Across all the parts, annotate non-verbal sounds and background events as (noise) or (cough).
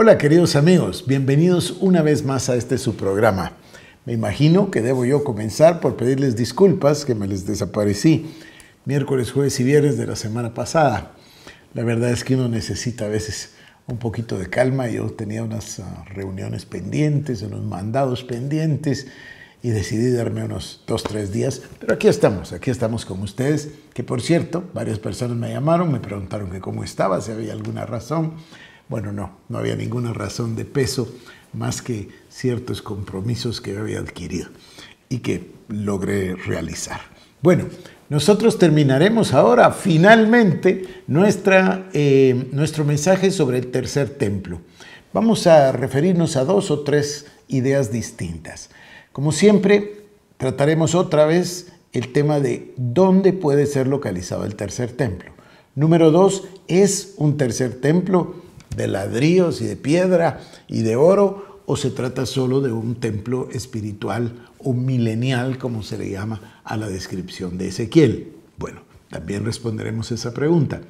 Hola queridos amigos, bienvenidos una vez más a este su programa. Me imagino que debo yo comenzar por pedirles disculpas que me les desaparecí miércoles, jueves y viernes de la semana pasada. La verdad es que uno necesita a veces un poquito de calma. Yo tenía unas ah, reuniones pendientes, unos mandados pendientes y decidí darme unos dos, tres días. Pero aquí estamos, aquí estamos con ustedes, que por cierto, varias personas me llamaron, me preguntaron que cómo estaba, si había alguna razón. Bueno, no, no había ninguna razón de peso más que ciertos compromisos que había adquirido y que logré realizar. Bueno, nosotros terminaremos ahora finalmente eh, nuestro mensaje sobre el tercer templo. Vamos a referirnos a dos o tres ideas distintas. Como siempre, trataremos otra vez el tema de dónde puede ser localizado el tercer templo. Número dos, ¿es un tercer templo? de ladrillos y de piedra y de oro, o se trata solo de un templo espiritual o milenial, como se le llama a la descripción de Ezequiel. Bueno, también responderemos esa pregunta.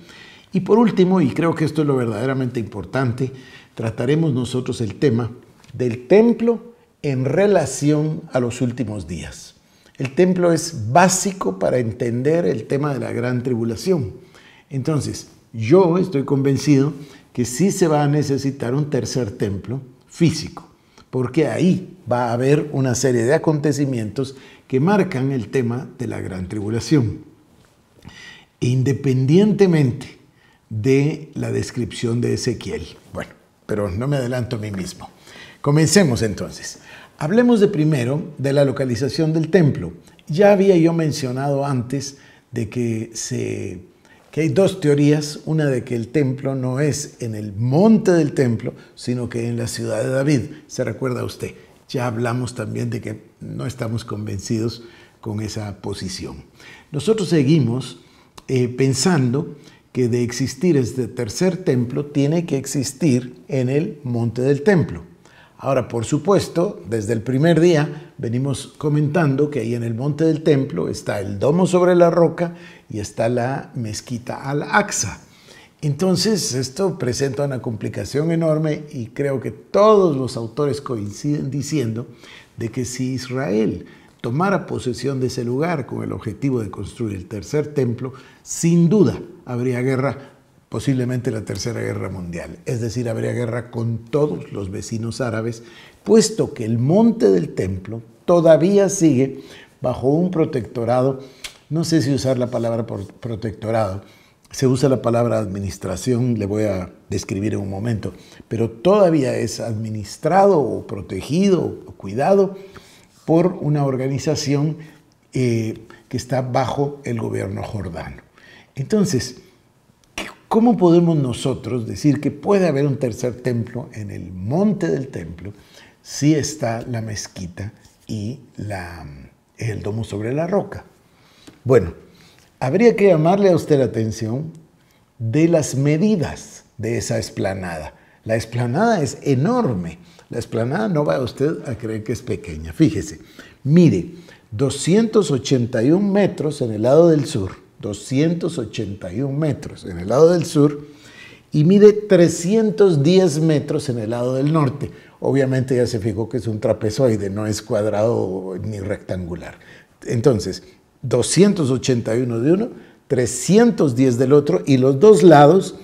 Y por último, y creo que esto es lo verdaderamente importante, trataremos nosotros el tema del templo en relación a los últimos días. El templo es básico para entender el tema de la gran tribulación. Entonces, yo estoy convencido que sí se va a necesitar un tercer templo físico, porque ahí va a haber una serie de acontecimientos que marcan el tema de la gran tribulación. Independientemente de la descripción de Ezequiel. Bueno, pero no me adelanto a mí mismo. Comencemos entonces. Hablemos de primero de la localización del templo. Ya había yo mencionado antes de que se que hay dos teorías, una de que el templo no es en el monte del templo, sino que en la ciudad de David. Se recuerda usted, ya hablamos también de que no estamos convencidos con esa posición. Nosotros seguimos eh, pensando que de existir este tercer templo tiene que existir en el monte del templo. Ahora, por supuesto, desde el primer día venimos comentando que ahí en el monte del templo está el domo sobre la roca y está la mezquita Al-Aqsa. Entonces, esto presenta una complicación enorme y creo que todos los autores coinciden diciendo de que si Israel tomara posesión de ese lugar con el objetivo de construir el tercer templo, sin duda habría guerra, posiblemente la tercera guerra mundial. Es decir, habría guerra con todos los vecinos árabes, puesto que el monte del templo todavía sigue bajo un protectorado no sé si usar la palabra protectorado, se usa la palabra administración, le voy a describir en un momento, pero todavía es administrado o protegido o cuidado por una organización eh, que está bajo el gobierno jordano. Entonces, ¿cómo podemos nosotros decir que puede haber un tercer templo en el monte del templo si está la mezquita y el domo sobre la roca? Bueno, habría que llamarle a usted la atención de las medidas de esa esplanada. La esplanada es enorme. La esplanada no va usted a creer que es pequeña. Fíjese, mire, 281 metros en el lado del sur, 281 metros en el lado del sur y mide 310 metros en el lado del norte. Obviamente ya se fijó que es un trapezoide, no es cuadrado ni rectangular. Entonces, 281 de uno, 310 del otro y los dos lados,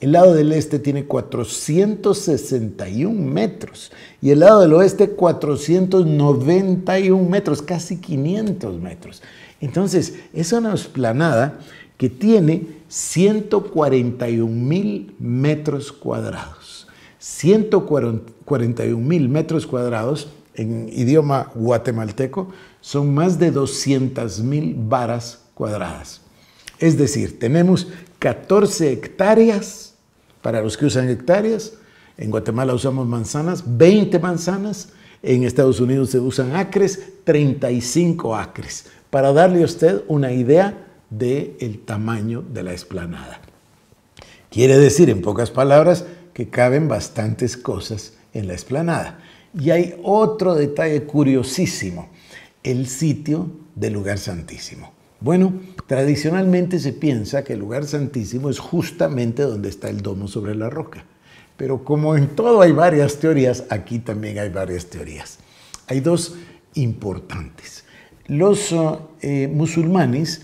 el lado del este tiene 461 metros y el lado del oeste 491 metros, casi 500 metros. Entonces, es una esplanada que tiene 141 mil metros cuadrados. 141 mil metros cuadrados en idioma guatemalteco son más de 200.000 varas cuadradas. Es decir, tenemos 14 hectáreas, para los que usan hectáreas, en Guatemala usamos manzanas, 20 manzanas, en Estados Unidos se usan acres, 35 acres, para darle a usted una idea del el tamaño de la explanada. Quiere decir, en pocas palabras, que caben bastantes cosas en la explanada. Y hay otro detalle curiosísimo el sitio del lugar santísimo. Bueno, tradicionalmente se piensa que el lugar santísimo es justamente donde está el domo sobre la roca. Pero como en todo hay varias teorías, aquí también hay varias teorías. Hay dos importantes. Los eh, musulmanes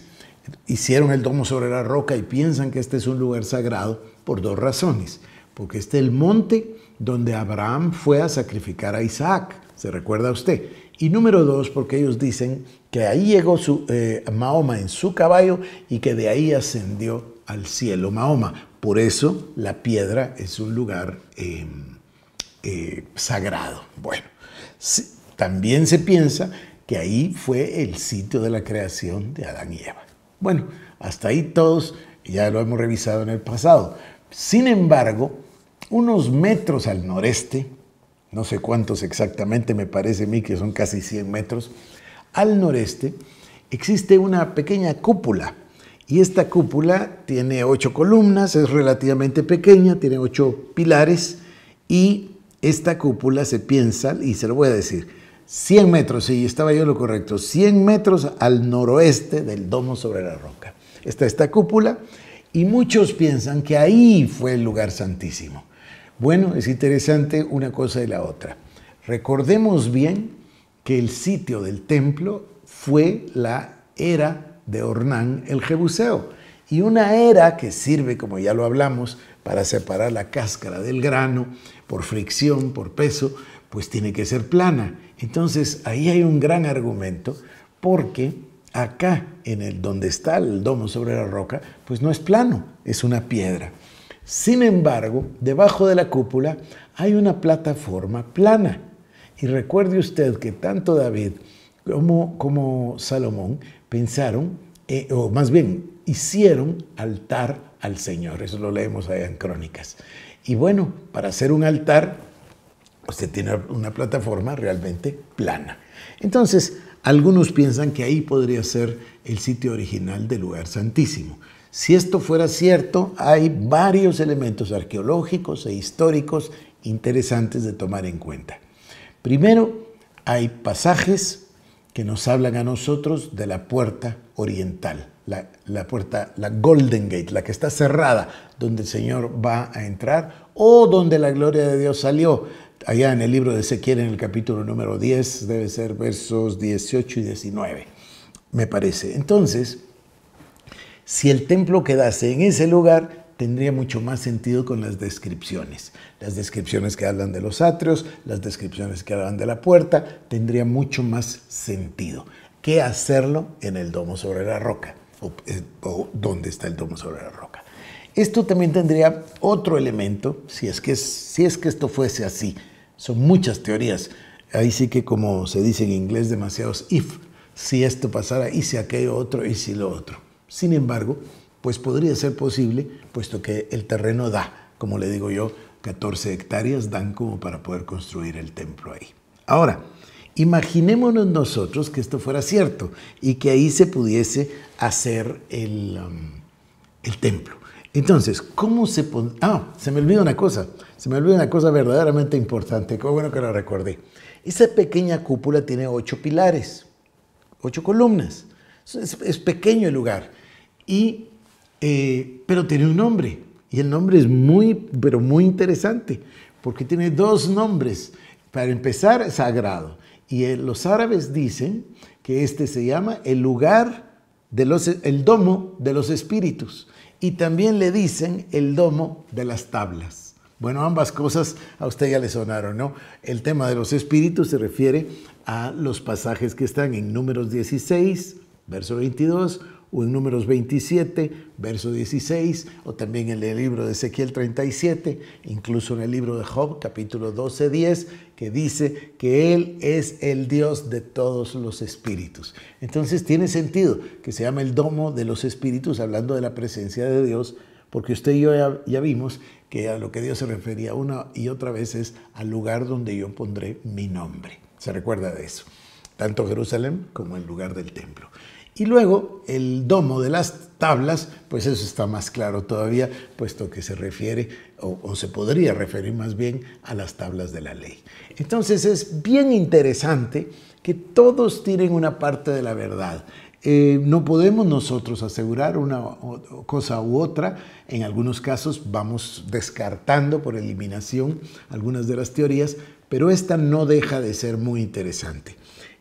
hicieron el domo sobre la roca y piensan que este es un lugar sagrado por dos razones. Porque este es el monte donde Abraham fue a sacrificar a Isaac, se recuerda usted. Y número dos, porque ellos dicen que ahí llegó su, eh, Mahoma en su caballo y que de ahí ascendió al cielo Mahoma. Por eso la piedra es un lugar em, eh, sagrado. Bueno, también se piensa que ahí fue el sitio de la creación de Adán y Eva. Bueno, hasta ahí todos ya lo hemos revisado en el pasado. Sin embargo, unos metros al noreste, no sé cuántos exactamente, me parece a mí que son casi 100 metros, al noreste existe una pequeña cúpula. Y esta cúpula tiene ocho columnas, es relativamente pequeña, tiene ocho pilares y esta cúpula se piensa, y se lo voy a decir, 100 metros, sí, estaba yo lo correcto, 100 metros al noroeste del domo sobre la roca. Está esta cúpula y muchos piensan que ahí fue el lugar santísimo. Bueno, es interesante una cosa y la otra. Recordemos bien que el sitio del templo fue la era de Ornán el Jebuseo. Y una era que sirve, como ya lo hablamos, para separar la cáscara del grano por fricción, por peso, pues tiene que ser plana. Entonces ahí hay un gran argumento porque acá, en el donde está el domo sobre la roca, pues no es plano, es una piedra. Sin embargo, debajo de la cúpula hay una plataforma plana. Y recuerde usted que tanto David como, Salomón pensaron, eh, o más bien, hicieron altar al Señor. Eso lo leemos ahí en Crónicas. Y bueno, para hacer un altar, usted tiene una plataforma realmente plana. Entonces, algunos piensan que ahí podría ser el sitio original del lugar santísimo. Si esto fuera cierto, hay varios elementos arqueológicos e históricos interesantes de tomar en cuenta. Primero, hay pasajes que nos hablan a nosotros de la puerta oriental, la, puerta, la Golden Gate, la que está cerrada, donde el Señor va a entrar o donde la gloria de Dios salió. Allá en el libro de Ezequiel, en el capítulo número 10, debe ser versos 18 y 19, me parece. Entonces, si el templo quedase en ese lugar, tendría mucho más sentido con las descripciones. Las descripciones que hablan de los atrios, las descripciones que hablan de la puerta, tendría mucho más sentido que hacerlo en el domo sobre la roca, o, eh, dónde está el domo sobre la roca. Esto también tendría otro elemento, si es, que, si es que esto fuese así. Son muchas teorías. Ahí sí que, como se dice en inglés, demasiados if. Si esto pasara, y si aquello otro, y si lo otro. Sin embargo, pues podría ser posible, puesto que el terreno da, como le digo yo, 14 hectáreas dan como para poder construir el templo ahí. Ahora, imaginémonos nosotros que esto fuera cierto y que ahí se pudiese hacer el, um, templo. Entonces, ¿cómo se pone...? Ah, se me olvida una cosa, se me olvida una cosa verdaderamente importante, qué bueno que lo recordé. Esa pequeña cúpula tiene ocho pilares, ocho columnas. es pequeño el lugar. Y, eh, pero tiene un nombre, y el nombre es muy, pero muy interesante, porque tiene dos nombres. Para empezar, sagrado. Y eh, los árabes dicen que este se llama el lugar de el domo de los espíritus. Y también le dicen el domo de las tablas. Bueno, ambas cosas a usted ya le sonaron, ¿no? El tema de los espíritus se refiere a los pasajes que están en números 16, verso 22, o en Números 27, verso 16, o también en el libro de Ezequiel 37, incluso en el libro de Job, capítulo 12, 10, que dice que Él es el Dios de todos los espíritus. Entonces tiene sentido que se llama el domo de los espíritus, hablando de la presencia de Dios, porque usted y yo ya, vimos que a lo que Dios se refería una y otra vez es al lugar donde yo pondré mi nombre. ¿Se recuerda de eso? Tanto Jerusalén como el lugar del templo. Y luego el domo de las tablas, pues eso está más claro todavía, puesto que se refiere, o, se podría referir más bien, a las tablas de la ley. Entonces es bien interesante que todos tiren una parte de la verdad. Eh, no podemos nosotros asegurar una cosa u otra. En algunos casos vamos descartando por eliminación algunas de las teorías, pero esta no deja de ser muy interesante.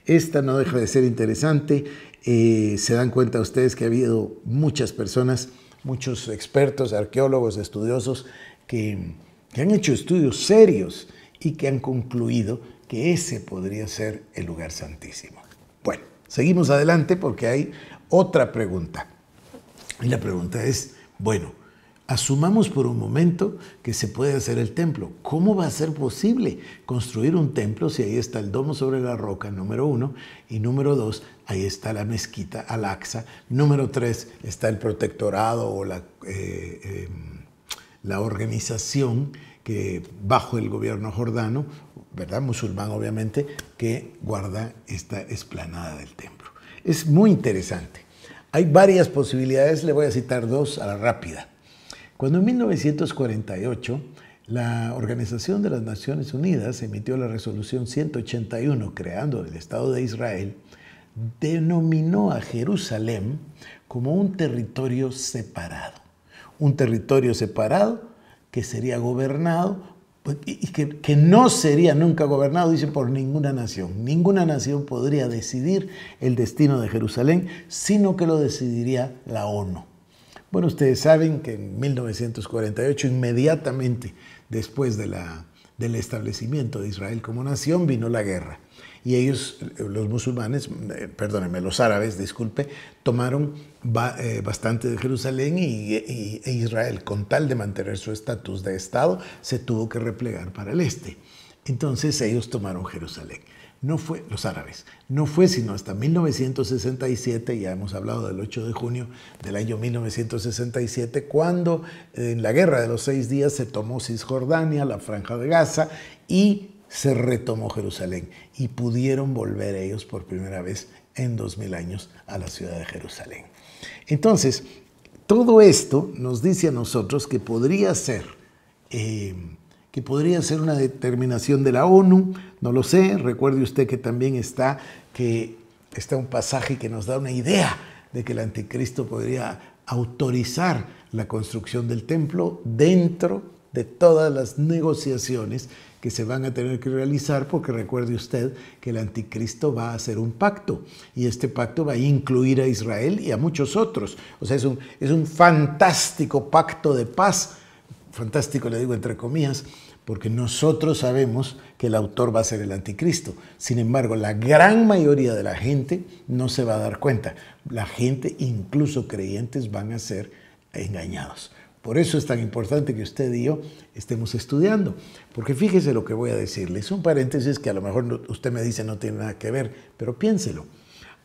Esta no deja de ser interesante. Eh, se dan cuenta ustedes que ha habido muchas personas, muchos expertos, arqueólogos, estudiosos, que han hecho estudios serios y que han concluido que ese podría ser el lugar santísimo. Bueno, seguimos adelante porque hay otra pregunta. Y la pregunta es, bueno, Asumamos por un momento que se puede hacer el templo. ¿Cómo va a ser posible construir un templo si ahí está el domo sobre la roca, número uno? Y número dos, ahí está la mezquita Al-Aqsa. Número tres, está el protectorado o la, eh, em, la organización que bajo el gobierno jordano, ¿verdad? Musulmán obviamente, que guarda esta esplanada del templo. Es muy interesante. Hay varias posibilidades, le voy a citar dos a la rápida. Cuando en 1948 la Organización de las Naciones Unidas emitió la resolución 181 creando el Estado de Israel, denominó a Jerusalén como un territorio separado. Un territorio separado que sería gobernado y que, no sería nunca gobernado, dice, por ninguna nación. Ninguna nación podría decidir el destino de Jerusalén, sino que lo decidiría la ONU. Bueno, ustedes saben que en 1948, inmediatamente después del establecimiento de Israel como nación, vino la guerra. Y ellos, los musulmanes, eh, perdónenme, los árabes, disculpe, tomaron eh, bastante de Jerusalén e Israel, con tal de mantener su estatus de Estado, se tuvo que replegar para el este. Entonces ellos tomaron Jerusalén. No fue, los árabes, no fue sino hasta 1967, ya hemos hablado del 8 de junio del año 1967, cuando en la guerra de los seis días se tomó Cisjordania, la franja de Gaza, y se retomó Jerusalén. Y pudieron volver ellos por primera vez en 2000 años a la ciudad de Jerusalén. Entonces, todo esto nos dice a nosotros que podría ser... Eh, y podría ser una determinación de la ONU, no lo sé, recuerde usted que también está, que está un pasaje que nos da una idea de que el anticristo podría autorizar la construcción del templo dentro de todas las negociaciones que se van a tener que realizar, porque recuerde usted que el anticristo va a hacer un pacto, y este pacto va a incluir a Israel y a muchos otros. O sea, es un, es un fantástico pacto de paz, fantástico le digo entre comillas, porque nosotros sabemos que el autor va a ser el anticristo. Sin embargo, la gran mayoría de la gente no se va a dar cuenta. La gente, incluso creyentes, van a ser engañados. Por eso es tan importante que usted y yo estemos estudiando. Porque fíjese lo que voy a decirle. Es Un paréntesis que a lo mejor usted me dice no tiene nada que ver, pero piénselo.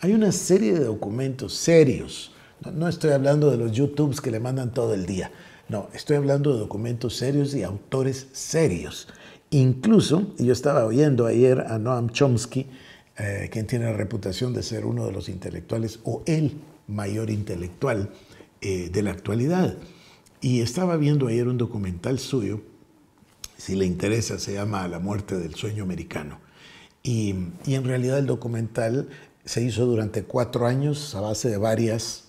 Hay una serie de documentos serios. no estoy hablando de los YouTubes que le mandan todo el día. No, estoy hablando de documentos serios y autores serios. Incluso, yo estaba oyendo ayer a Noam Chomsky, eh, quien tiene la reputación de ser uno de los intelectuales o el mayor intelectual eh, de la actualidad. Y estaba viendo ayer un documental suyo, si le interesa, se llama La muerte del sueño americano. y en realidad el documental se hizo durante cuatro años a base de varias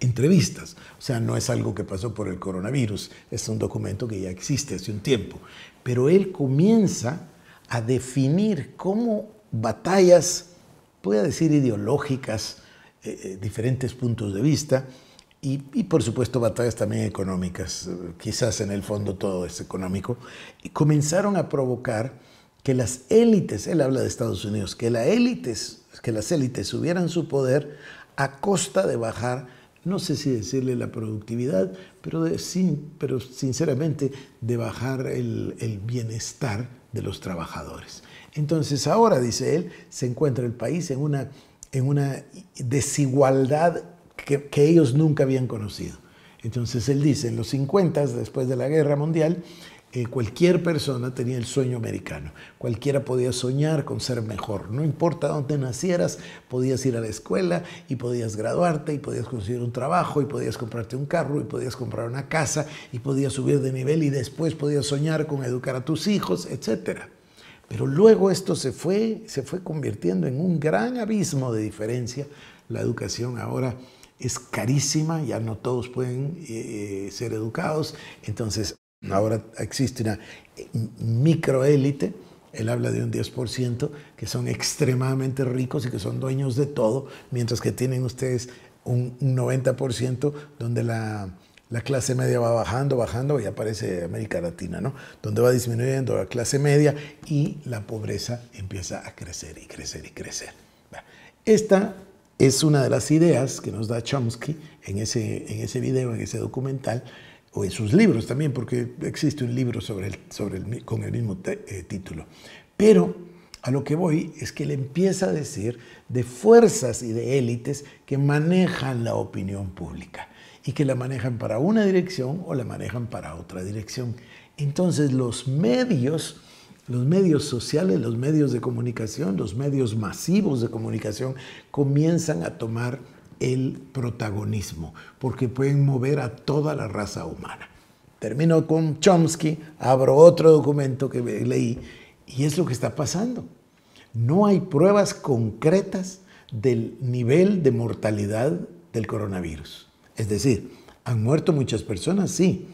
entrevistas. O sea, no es algo que pasó por el coronavirus, es un documento que ya existe hace un tiempo. Pero él comienza a definir cómo batallas, voy a decir ideológicas, eh, eh, diferentes puntos de vista, y, por supuesto batallas también económicas, eh, quizás en el fondo todo es económico, y comenzaron a provocar que las élites, él habla de Estados Unidos, que, la élites, que las élites subieran su poder a costa de bajar no sé si decirle la productividad, pero, pero sinceramente de bajar el, bienestar de los trabajadores. Entonces ahora, dice él, se encuentra el país en una, en una desigualdad que, que ellos nunca habían conocido. Entonces él dice, en los 50, después de la guerra mundial, cualquier persona tenía el sueño americano. Cualquiera podía soñar con ser mejor. No importa dónde nacieras, podías ir a la escuela y podías graduarte y podías conseguir un trabajo y podías comprarte un carro y podías comprar una casa y podías subir de nivel y después podías soñar con educar a tus hijos, etc. Pero luego esto se fue, se fue convirtiendo en un gran abismo de diferencia. La educación ahora es carísima, ya no todos pueden eh, eh, ser educados, entonces Ahora existe una microélite, él habla de un 10%, que son extremadamente ricos y que son dueños de todo, mientras que tienen ustedes un 90% donde la, clase media va bajando, bajando, y aparece América Latina, ¿no? Donde va disminuyendo la clase media y la pobreza empieza a crecer y crecer y crecer. Esta es una de las ideas que nos da Chomsky en ese, en ese video, en ese documental, o en sus libros también, porque existe un libro sobre el, sobre con el mismo eh, título. Pero a lo que voy es que él empieza a decir de fuerzas y de élites que manejan la opinión pública y que la manejan para una dirección o la manejan para otra dirección. Entonces los medios, los medios sociales, los medios de comunicación, los medios masivos de comunicación comienzan a tomar el protagonismo, porque pueden mover a toda la raza humana. Termino con Chomsky, abro otro documento que leí y es lo que está pasando. No hay pruebas concretas del nivel de mortalidad del coronavirus. Es decir, han muerto muchas personas, sí.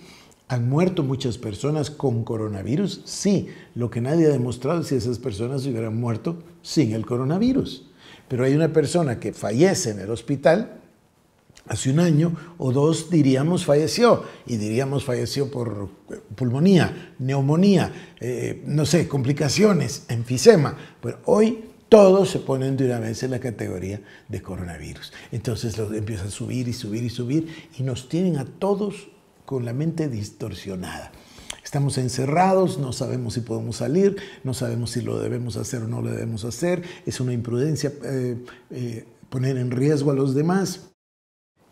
Han muerto muchas personas con coronavirus, sí. Lo que nadie ha demostrado es si esas personas hubieran muerto sin el coronavirus. Pero hay una persona que fallece en el hospital, hace un año o dos diríamos falleció, y diríamos falleció por eh, pulmonía, neumonía, eh, no sé, complicaciones, enfisema. Pero hoy todos se ponen de una vez en la categoría de coronavirus. Entonces los empieza a subir y subir y subir y nos tienen a todos con la mente distorsionada. Estamos encerrados, no sabemos si podemos salir, no sabemos si lo debemos hacer o no lo debemos hacer, es una imprudencia eh, eh, poner en riesgo a los demás.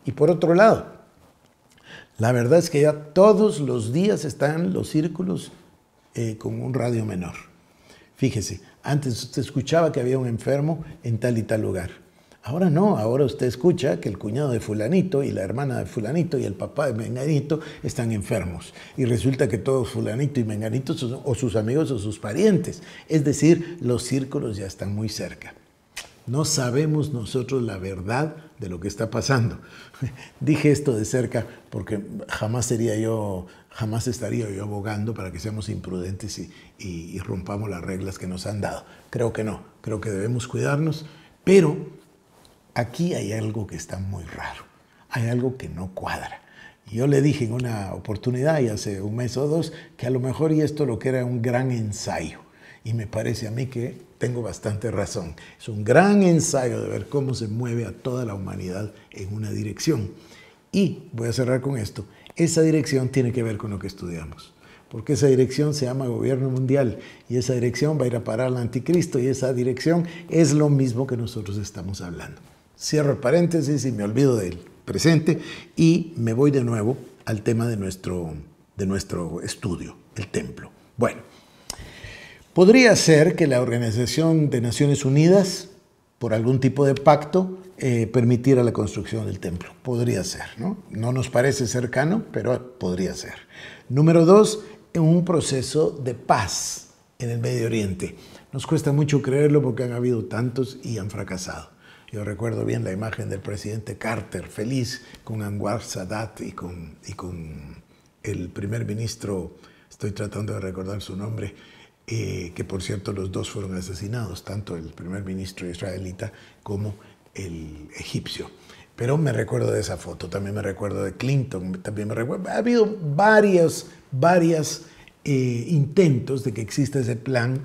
Y por otro lado, la verdad es que ya todos los días están los círculos eh, con un radio menor. Fíjese, antes se escuchaba que había un enfermo en tal y tal lugar Ahora no, ahora usted escucha que el cuñado de fulanito y la hermana de fulanito y el papá de menganito están enfermos. Y resulta que todos fulanito y menganito son, o sus amigos o sus parientes. Es decir, los círculos ya están muy cerca. No sabemos nosotros la verdad de lo que está pasando. (laughs) Dije esto de cerca porque jamás sería yo, jamás estaría yo abogando para que seamos imprudentes y rompamos las reglas que nos han dado. Creo que no, creo que debemos cuidarnos, pero aquí hay algo que está muy raro, hay algo que no cuadra. Yo le dije en una oportunidad, y hace un mes o dos, que a lo mejor esto lo que era un gran ensayo. Y me parece a mí que tengo bastante razón. Es un gran ensayo de ver cómo se mueve a toda la humanidad en una dirección. Y voy a cerrar con esto. Esa dirección tiene que ver con lo que estudiamos. Porque esa dirección se llama gobierno mundial y esa dirección va a ir a parar al anticristo y esa dirección es lo mismo que nosotros estamos hablando. Cierro el paréntesis y me olvido del presente y me voy de nuevo al tema de nuestro, de nuestro estudio, el templo. Bueno, podría ser que la Organización de Naciones Unidas, por algún tipo de pacto, eh, permitiera la construcción del templo. Podría ser, ¿no? No nos parece cercano, pero podría ser. Número dos, un proceso de paz en el Medio Oriente. Nos cuesta mucho creerlo porque han habido tantos y han fracasado. Yo recuerdo bien la imagen del presidente Carter, feliz con Anwar Sadat y con, el primer ministro, estoy tratando de recordar su nombre, eh, que por cierto los dos fueron asesinados, tanto el primer ministro israelita como el egipcio. Pero me recuerdo de esa foto, también me recuerdo de Clinton, también me recuerdo. Ha habido varios, eh, intentos de que exista ese plan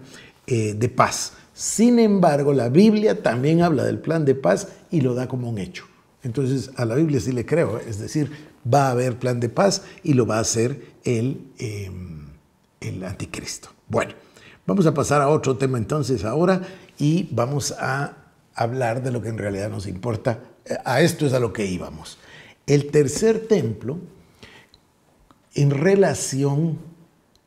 eh, de paz sin embargo, la Biblia también habla del plan de paz y lo da como un hecho. Entonces, a la Biblia sí le creo, es decir, va a haber plan de paz y lo va a hacer el, em, el anticristo. Bueno, vamos a pasar a otro tema entonces ahora y vamos a hablar de lo que en realidad nos importa. Eh, a esto es a lo que íbamos. El tercer templo en relación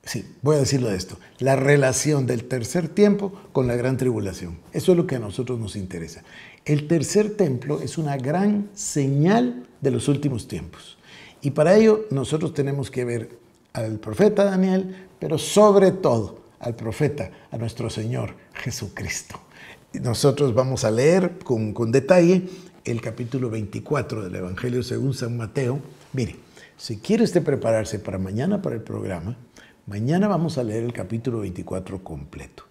sí, voy a decirlo de esto, la relación del tercer tiempo con la gran tribulación. Eso es lo que a nosotros nos interesa. El tercer templo es una gran señal de los últimos tiempos. Y para ello nosotros tenemos que ver al profeta Daniel, pero sobre todo al profeta, a nuestro Señor Jesucristo. Nosotros vamos a leer con, con detalle el capítulo 24 del Evangelio según San Mateo. Mire, si quiere usted prepararse para mañana para el programa, Mañana vamos a leer el capítulo 24 completo.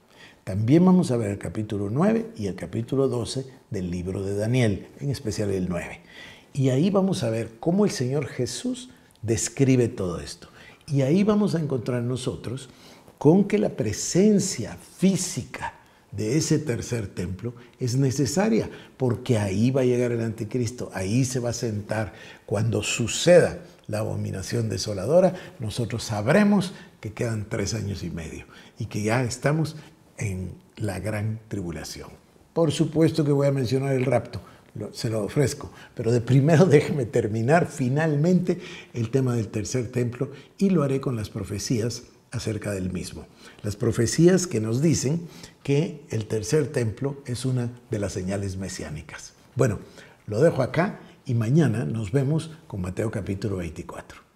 También vamos a ver el capítulo 9 y el capítulo 12 del libro de Daniel, en especial el 9. Y ahí vamos a ver cómo el Señor Jesús describe todo esto. Y ahí vamos a encontrar nosotros con que la presencia física de ese tercer templo es necesaria, porque ahí va a llegar el anticristo, ahí se va a sentar cuando suceda la abominación desoladora, nosotros sabremos que quedan tres años y medio y que ya estamos en la gran tribulación. Por supuesto que voy a mencionar el rapto, se lo ofrezco, pero de primero (laughs) déjeme terminar finalmente el tema del tercer templo y lo haré con las profecías acerca del mismo. Las profecías que nos dicen que el tercer templo es una de las señales mesiánicas. Bueno, lo dejo acá y mañana nos vemos con Mateo capítulo 24.